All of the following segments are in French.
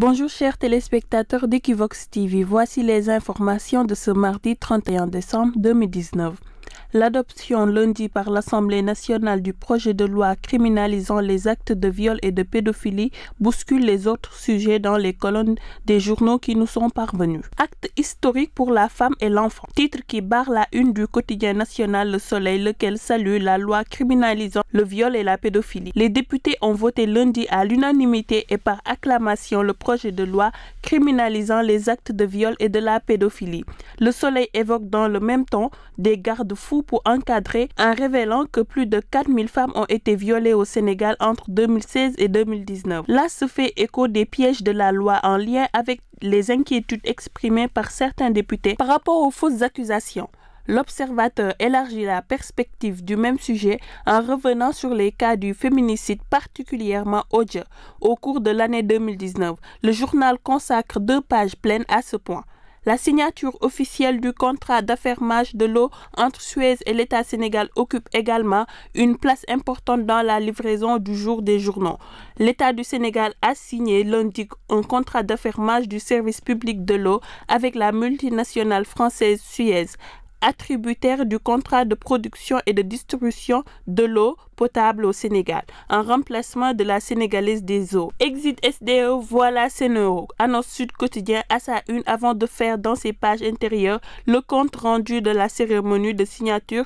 Bonjour chers téléspectateurs d'Equivox TV, voici les informations de ce mardi 31 décembre 2019. L'adoption lundi par l'Assemblée nationale du projet de loi criminalisant les actes de viol et de pédophilie bouscule les autres sujets dans les colonnes des journaux qui nous sont parvenus. Acte historique pour la femme et l'enfant. Titre qui barre la une du quotidien national Le Soleil, lequel salue la loi criminalisant le viol et la pédophilie. Les députés ont voté lundi à l'unanimité et par acclamation le projet de loi criminalisant les actes de viol et de la pédophilie. Le Soleil évoque dans le même temps des gardes fou pour encadrer en révélant que plus de 4000 femmes ont été violées au Sénégal entre 2016 et 2019. Là se fait écho des pièges de la loi en lien avec les inquiétudes exprimées par certains députés par rapport aux fausses accusations. L'observateur élargit la perspective du même sujet en revenant sur les cas du féminicide particulièrement odieux au cours de l'année 2019. Le journal consacre deux pages pleines à ce point. La signature officielle du contrat d'affermage de l'eau entre Suez et l'État sénégal occupe également une place importante dans la livraison du jour des journaux. L'État du Sénégal a signé lundi un contrat d'affermage du service public de l'eau avec la multinationale française Suez attributaire du contrat de production et de distribution de l'eau potable au Sénégal, un remplacement de la Sénégalaise des eaux. Exit SDE, voilà Sénéo, annonce Sud Quotidien à sa une avant de faire dans ses pages intérieures le compte rendu de la cérémonie de signature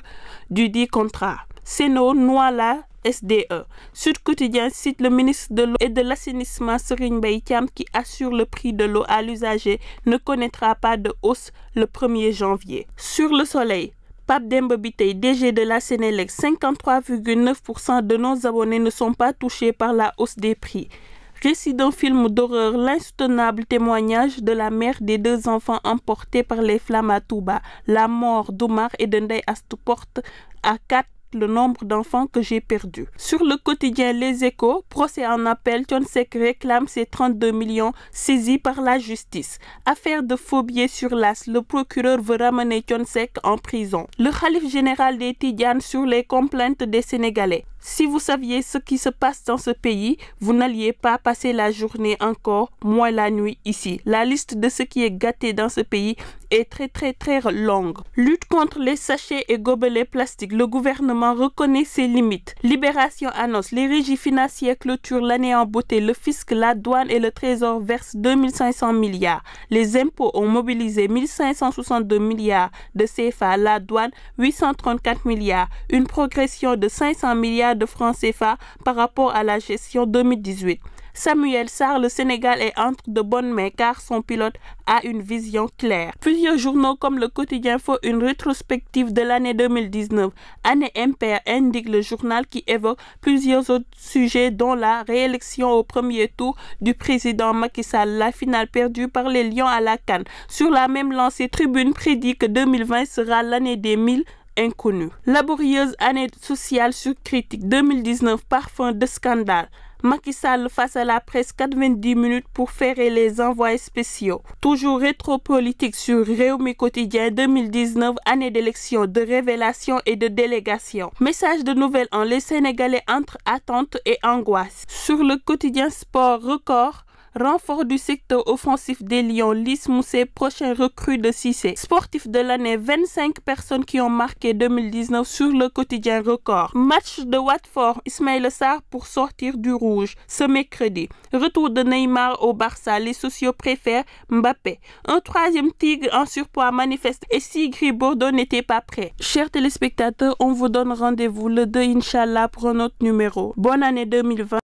du dit contrat. Sénéo noie la SDE. Sud Quotidien cite le ministre de l'eau et de l'assainissement Serine Beytiam qui assure le prix de l'eau à l'usager ne connaîtra pas de hausse le 1er janvier. Sur le soleil, Pape Dembobitey, DG de la Sénélec, 53,9% de nos abonnés ne sont pas touchés par la hausse des prix. Récit d'un film d'horreur, l'insoutenable témoignage de la mère des deux enfants emportés par les flammes à Touba. La mort d'Oumar et de Astou porte à quatre le nombre d'enfants que j'ai perdus. Sur le quotidien Les Échos, procès en appel, Tionsek réclame ses 32 millions saisis par la justice. Affaire de phobie sur l'As, le procureur veut ramener Tionsek en prison. Le Khalif général des Tidjanes sur les complaintes des Sénégalais. Si vous saviez ce qui se passe dans ce pays, vous n'alliez pas passer la journée encore, moins la nuit ici. La liste de ce qui est gâté dans ce pays est très très très longue. Lutte contre les sachets et gobelets plastiques, le gouvernement reconnaît ses limites. Libération annonce, les régies financières clôturent l'année en beauté, le fisc, la douane et le trésor versent 2500 milliards. Les impôts ont mobilisé 1562 milliards de CFA, la douane 834 milliards, une progression de 500 milliards de France CFA par rapport à la gestion 2018. Samuel Sarr, le Sénégal est entre de bonnes mains car son pilote a une vision claire. Plusieurs journaux comme le quotidien font une rétrospective de l'année 2019. Année impair indique le journal qui évoque plusieurs autres sujets dont la réélection au premier tour du président Macky Sall, la finale perdue par les Lions à la Cannes. Sur la même lancée, Tribune prédit que 2020 sera l'année des 1000 inconnue. Laborieuse année sociale sur critique 2019 parfum de scandale. Macky Sall face à la presse 90 minutes pour ferrer les envois spéciaux. Toujours rétro-politique sur Réumi Quotidien 2019, année d'élection, de révélation et de délégation. Message de nouvelles en les Sénégalais entre attente et angoisse. Sur le quotidien Sport Record, renfort du secteur offensif des Lions, Lys prochain recrue de Cissé. Sportif de l'année, 25 personnes qui ont marqué 2019 sur le quotidien record. Match de Watford, Ismaël Sarr pour sortir du rouge ce mercredi. Retour de Neymar au Barça, les sociaux préfèrent Mbappé. Un troisième tigre en surpoids manifeste et Sigri Bordeaux n'était pas prêt. Chers téléspectateurs, on vous donne rendez-vous le 2 Inch'Allah pour un autre numéro. Bonne année 2020.